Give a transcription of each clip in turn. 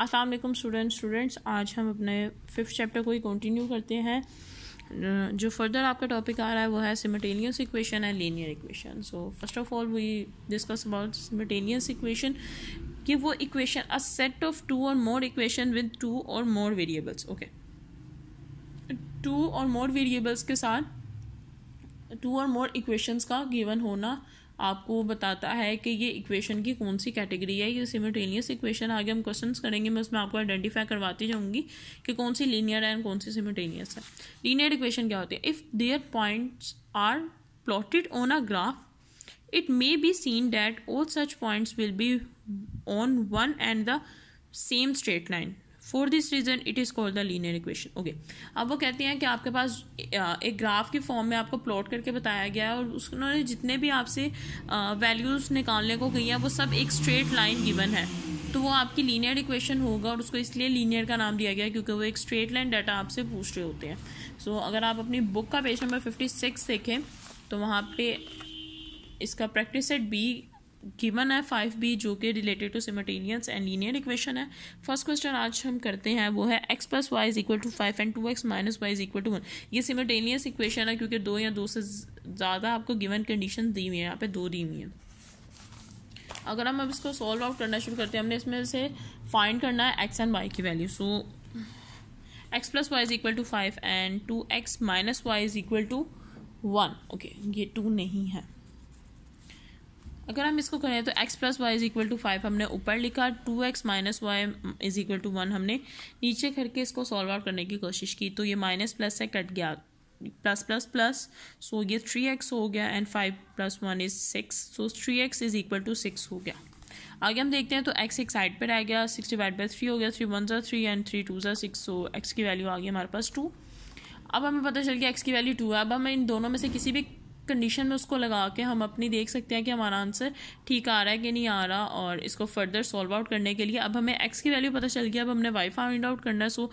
अस्सलाम वालेकुम student students आज हम अपने फिफ्थ चैप्टर को ही कंटिन्यू करते हैं जो फर्दर आपका टॉपिक आ रहा है वो है simultaneous equation and linear equation so first of all we discuss about simultaneous equation कि वो equation a set of two और मोर इक्वेशन विद टू और मोर वेरिएबल्स ओके टू और मोर वेरिएबल्स के साथ टू और मोर इक्वेशंस का गिवन होना आपको बताता है कि ये इक्वेशन की कौन सी कैटेगरी है ये सिमिटेनियस इक्वेशन आगे हम क्वेश्चंस करेंगे मैं उसमें आपको आइडेंटिफाई करवाती जाऊँगी कि कौन सी लीनियर है एंड कौन सी सिमिटेनियस है लीनियर इक्वेशन क्या होती है if there points are plotted on a graph it may be seen that all such points will be on one and the same straight line for this reason it is called the linear equation okay अब वो कहते हैं कि आपके पास एक graph के form में आपको प्लॉट करके बताया गया है और उन्होंने जितने भी आपसे वैल्यूज निकालने को कही हैं वो सब एक स्ट्रेट लाइन गिवन है तो वो आपकी लीनियर इक्वेशन होगा और उसको इसलिए लीनियर का नाम दिया गया क्योंकि वो एक स्ट्रेट लाइन डाटा आपसे पूछ रहे होते हैं सो so, अगर आप अपनी बुक का पेज नंबर फिफ्टी सिक्स देखें तो वहाँ पे इसका प्रैक्टिस सेट बी गिवन है फाइव बी जो कि related to simultaneous and linear equation है फर्स्ट क्वेश्चन आज हम करते हैं वो है x plus y is equal to five and two x minus y is equal to one ये सिमटेनियस इक्वेशन है क्योंकि दो या दो से ज़्यादा आपको गिवन कंडीशन दी हुई है यहाँ पे दो दी हुई है अगर हम अब इसको सॉल्व आउट करना शुरू करते हैं हमने इसमें से फाइंड करना है एक्स एंड वाई की value so x plus y is equal to five and two x minus y is equal to one okay ये टू नहीं है अगर हम इसको करें तो x plus y is equal to five हमने ऊपर लिखा two x minus y is equal to one हमने नीचे करके इसको सॉल्व आउट करने की कोशिश की तो ये माइनस प्लस से कट गया प्लस प्लस प्लस सो ये थ्री एक्स हो गया and five plus one is six so three x is equal to six हो गया आगे हम देखते हैं तो एक्स एक साइड पर रह गया सिक्स डिवाइड बाई थ्री हो गया थ्री वन जो थ्री एंड थ्री टू जो सिक्स सो एक्स की वैल्यू आ गई हमारे पास टू अब हमें पता चल गया एक्स की वैल्यू टू है अब हमें इन दोनों में से किसी भी कंडीशन में उसको लगा के हम अपनी देख सकते हैं कि हमारा आंसर ठीक आ रहा है कि नहीं आ रहा और इसको फर्दर सॉल्व आउट करने के लिए अब हमें एक्स की वैल्यू पता चल गया अब हमने वाई फाइंड आउट करना है सो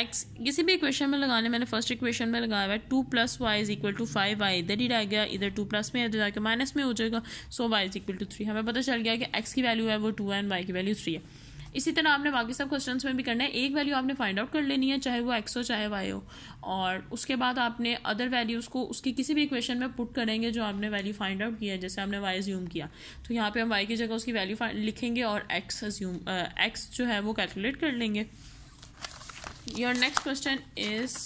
एक्स किसी भी इक्वेशन में लगाने मैंने फर्स्ट इक्वेशन में लगाया हुआ है two plus y is equal to five y इधर ही रह गया इधर टू प्लस में इधर जाके माइनस में हो जाएगा so y is equal to three हमें पता चल गया कि एक्स की वैल्यू है वो टू है एंड वाई की वैल्यू थ्री है इसी तरह आपने बाकी सब क्वेश्चंस में भी करना है एक वैल्यू आपने फाइंड आउट कर लेनी है चाहे वो एक्स हो चाहे वाई हो और उसके बाद आपने अदर वैल्यूज़ को उसकी किसी भी इक्वेशन में पुट करेंगे जो आपने वैल्यू फाइंड आउट किया है जैसे आपने वाई ज्यूम किया तो यहाँ पर हम वाई की जगह उसकी वैल्यू लिखेंगे और एक्स ज्यूम एक्स जो है वो कैलकुलेट कर लेंगे your next question is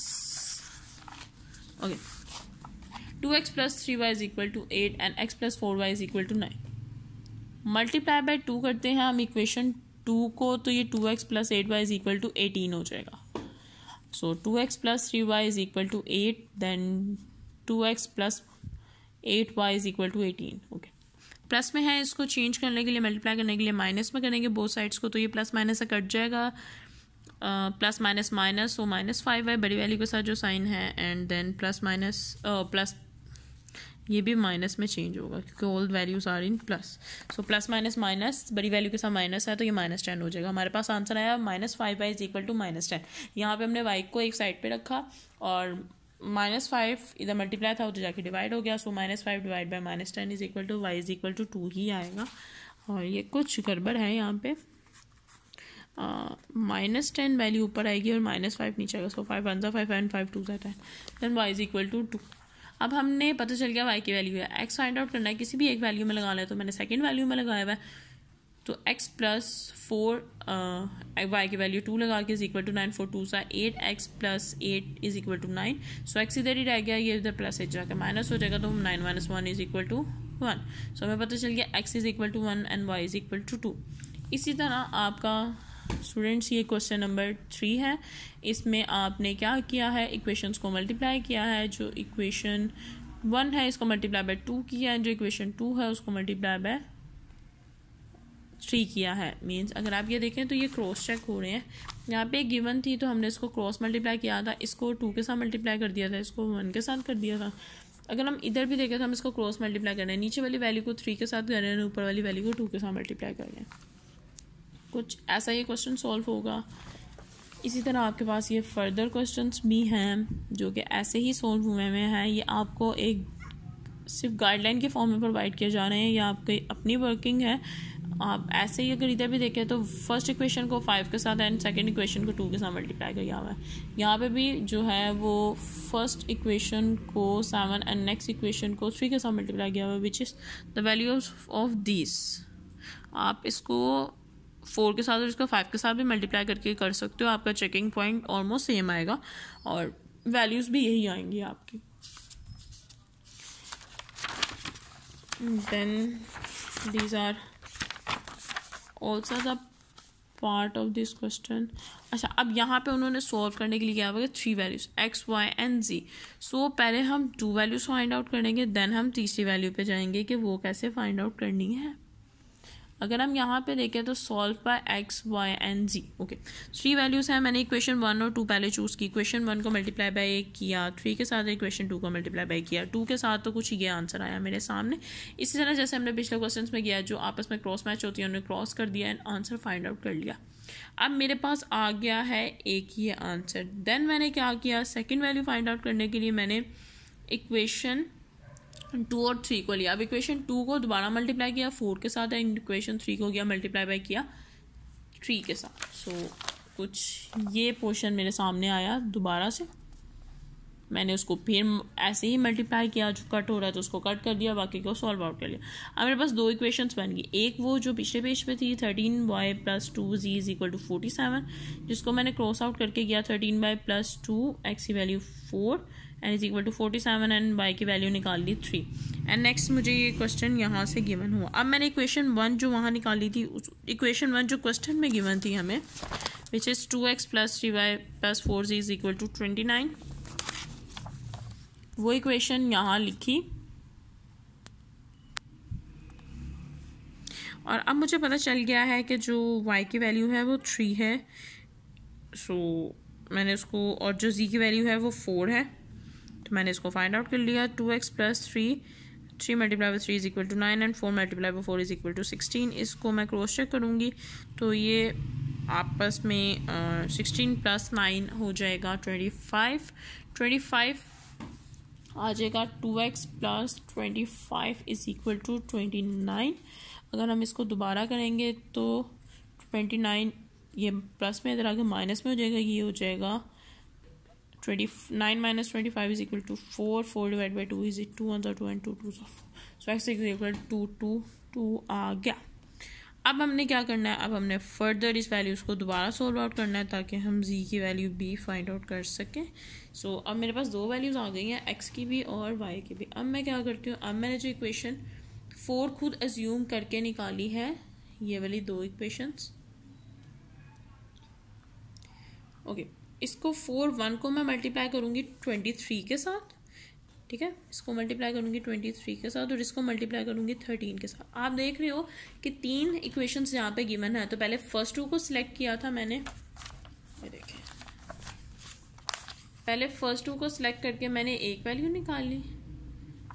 okay two x plus three y is equal to eight and x plus four y is equal to nine multiply by two करते हैं हम इक्वेशन टू को तो ये two x plus eight y is equal to eighteen हो जाएगा so two x plus three y is equal to eight then two x plus eight y is equal to eighteen okay plus में है इसको change करने के लिए multiply करने के लिए माइनस में करेंगे बोथ साइड्स को तो ये प्लस माइनस से कट जाएगा प्लस माइनस माइनस वो माइनस फाइव वाई बड़ी वैल्यू के साथ जो साइन है and then plus minus plus ये भी माइनस में चेंज होगा क्योंकि old values are in plus so plus minus minus बड़ी वैल्यू के साथ माइनस है तो ये माइनस टेन हो जाएगा हमारे पास आंसर आया minus five y is equal to minus ten यहाँ पर हमने वाई को एक साइड पर रखा और माइनस फाइव इधर मल्टीप्लाई था उधर जाके डिवाइड हो गया so minus five divide by minus ten is equal to y is equal to two ही आएगा और ये कुछ गड़बड़ है यहाँ पे माइनस टेन वैल्यू ऊपर आएगी और माइनस फाइव नीचे आएगा सो फाइव वन जो फाइव एंड फाइव टू जो ten then y is equal to two अब हमने पता चल गया वाई की वैल्यू है एक्स फाइंड आउट करना है किसी भी एक वैल्यू में लगाना है तो मैंने सेकेंड वैल्यू में लगाया हुआ है तो एक्स प्लस फोर वाई की वैल्यू टू लगा के is equal to nine four two सा eight x plus eight is equal to nine so x इधर ही रह गया ये इधर प्लस एच जाकर माइनस हो जाएगा तो हम nine minus one is equal to one so हमें पता चल गया x is equal to one and y is equal to two इसी तरह आपका स्टूडेंट्स ये क्वेश्चन नंबर थ्री है इसमें आपने क्या किया है इक्वेशंस को मल्टीप्लाई किया है जो इक्वेशन वन है इसको मल्टीप्लाई बाय टू किया है जो इक्वेशन टू है उसको मल्टीप्लाई बाय थ्री किया है मींस अगर आप ये देखें तो ये क्रॉस चेक हो रहे हैं यहाँ पे गिवन थी तो हमने इसको क्रॉस मल्टीप्लाई किया था इसको टू के साथ मल्टीप्लाई कर दिया था इसको वन के साथ कर दिया था अगर हम इधर भी देखें तो हम इसको क्रॉस मल्टीप्लाई कर रहे हैं नीचे वाली वैल्यू को थ्री के साथ कर रहे हैं ऊपर वाली वैल्यू को टू के साथ मल्टीप्लाई कर रहे हैं कुछ ऐसा ये क्वेश्चन सॉल्व होगा इसी तरह आपके पास ये फर्दर क्वेश्चंस भी हैं जो कि ऐसे ही सॉल्व हुए हुए हैं ये आपको एक सिर्फ गाइडलाइन के फॉर्म में प्रोवाइड किए जा रहे हैं या आपकी अपनी वर्किंग है आप ऐसे ही अगर इधर भी देखें तो फर्स्ट इक्वेशन को फाइव के साथ एंड सेकंड इक्वेशन को टू के साथ मल्टीप्लाई कर हुआ है यहाँ पे भी जो है वो फर्स्ट इक्वेशन को सेवन एंड नेक्स्ट इक्वेशन को थ्री के साथ मल्टीप्लाई किया हुआ है which is the value of this आप इसको फोर के साथ और इसका फाइव के साथ भी मल्टीप्लाई करके कर सकते हो आपका चेकिंग पॉइंट ऑलमोस्ट सेम आएगा और वैल्यूज़ भी यही आएंगी आपकी then these are also the part of this question अच्छा अब यहाँ पे उन्होंने सॉल्व करने के लिए क्या होगा three values x y and z so पहले हम टू वैल्यूज फाइंड आउट करेंगे देन हम तीसरी वैल्यू पे जाएंगे कि वो कैसे फाइंड आउट करनी है अगर हम यहाँ पे देखें तो solve by x y and z okay three values हैं मैंने इक्वेशन वन और टू पहले चूज़ की इक्वेशन वन को मल्टीप्लाई बाय किया थ्री के साथ इक्वेशन टू को मल्टीप्लाई बाय किया टू के साथ तो कुछ ये आंसर आया मेरे सामने इसी तरह जैसे हमने पिछले क्वेश्चन में किया जो आपस में क्रॉस मैच होती है उन्हें क्रॉस कर दिया एंड आंसर फाइंड आउट कर लिया अब मेरे पास आ गया है एक ये आंसर देन मैंने क्या किया सेकेंड वैल्यू फाइंड आउट करने के लिए मैंने इक्वेशन टू और थ्री को लिया अब इक्वेशन टू को दोबारा मल्टीप्लाई किया फोर के साथ एंड इक्वेशन थ्री को गया मल्टीप्लाई बाई किया थ्री के साथ सो so, कुछ ये पोर्शन मेरे सामने आया दोबारा से मैंने उसको फिर ऐसे ही मल्टीप्लाई किया जो कट हो रहा है तो उसको कट कर दिया बाकी को सॉल्व आउट कर लिया अब मेरे पास दो इक्वेशन बन गई एक वो जो पिछले पेज पे थी thirteen y plus two z is equal to forty seven जिसको मैंने क्रॉस आउट करके किया thirteen y plus two x की value four and is equal to forty seven and y की वैल्यू निकाल ली थ्री एंड नेक्स्ट मुझे ये क्वेश्चन यहाँ से गिवन हुआ अब मैंने इक्वेशन वन जो वहाँ निकाली थी उस इक्वेशन वन जो क्वेश्चन में गिवन थी हमें which is two x plus three y plus four z is equal to twenty nine वो इक्वेशन यहाँ लिखी और अब मुझे पता चल गया है कि जो y की वैल्यू है वो थ्री है सो so, मैंने इसको और जो z की वैल्यू है वो फोर है तो मैंने इसको फाइंड आउट कर लिया two x plus three three multiply by three is equal to nine and four multiply by four is equal to sixteen इसको मैं क्रॉस चेक करूँगी तो ये आपस में सिक्सटीन प्लस नाइन हो जाएगा ट्वेंटी फाइव ट्वेंटी फाइव आ जाएगा two x plus twenty five is equal to twenty nine अगर हम इसको दोबारा करेंगे तो ट्वेंटी नाइन ये प्लस में इधर आगे माइनस में हो जाएगा ये हो जाएगा twenty nine minus twenty five is equal to four four divide by two is two one जो तो two and two two so x is equal to two two आ गया अब हमने क्या करना है अब हमने फर्दर इस वैल्यूज़ को दोबारा सोल्व आउट करना है ताकि हम जी की वैल्यू बी फाइंड आउट कर सकें सो so, अब मेरे पास दो वैल्यूज़ आ गई हैं एक्स की भी और वाई की भी अब मैं क्या करती हूँ अब मैंने जो इक्वेशन फोर खुद एज्यूम करके निकाली है ये वाली दो इक्वेशंस ओके okay, इसको फोर वन को मैं मल्टीप्लाई करूँगी ट्वेंटी थ्री के साथ ठीक है इसको मल्टीप्लाई करूँगी ट्वेंटी थ्री के साथ और इसको मल्टीप्लाई करूँगी थर्टीन के साथ आप देख रहे हो कि तीन इक्वेशंस यहाँ पे गिवन है तो पहले फर्स्ट टू को सिलेक्ट किया था मैंने ये पहले फर्स्ट टू को सिलेक्ट करके मैंने एक वैल्यू निकाल ली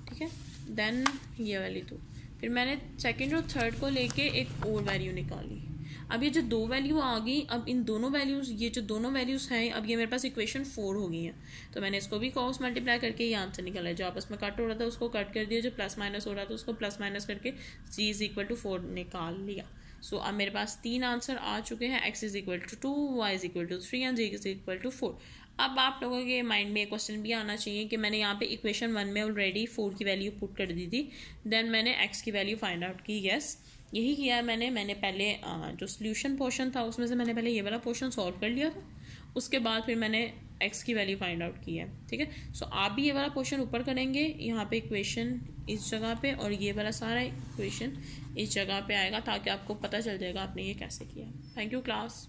ठीक है देन ये वाली टू फिर मैंने सेकेंड और थर्ड को लेके एक और वैल्यू निकाली अब ये जो दो वैल्यू आ गई अब इन दोनों वैल्यूज़ ये जो दोनों वैल्यूज़ हैं अब ये मेरे पास इक्वेशन फोर हो गई हैं तो मैंने इसको भी कॉस मल्टीप्लाई करके ये आंसर निकाला है जो आपस में कट हो रहा था उसको कट कर दिया जो प्लस माइनस हो रहा था उसको प्लस माइनस करके z is equal to four निकाल लिया सो अब मेरे पास तीन आंसर आ चुके हैं x is equal to two y is equal to three and z is equal to four अब आप लोगों के माइंड में एक क्वेश्चन भी आना चाहिए कि मैंने यहाँ पे इक्वेशन वन में ऑलरेडी फोर की वैल्यू पुट कर दी थी देन मैंने एक्स की वैल्यू फाइंड आउट की यस yes. यही किया है मैंने मैंने पहले जो सोल्यूशन पोर्शन था उसमें से मैंने पहले ये वाला पोर्शन सॉल्व कर लिया था उसके बाद फिर मैंने एक्स की वैल्यू फाइंड आउट की है ठीक है सो आप भी ये वाला पोर्शन ऊपर करेंगे यहाँ पे इक्वेशन इस जगह पे और ये वाला सारा इक्वेशन इस जगह पे आएगा ताकि आपको पता चल जाएगा आपने ये कैसे किया थैंक यू क्लास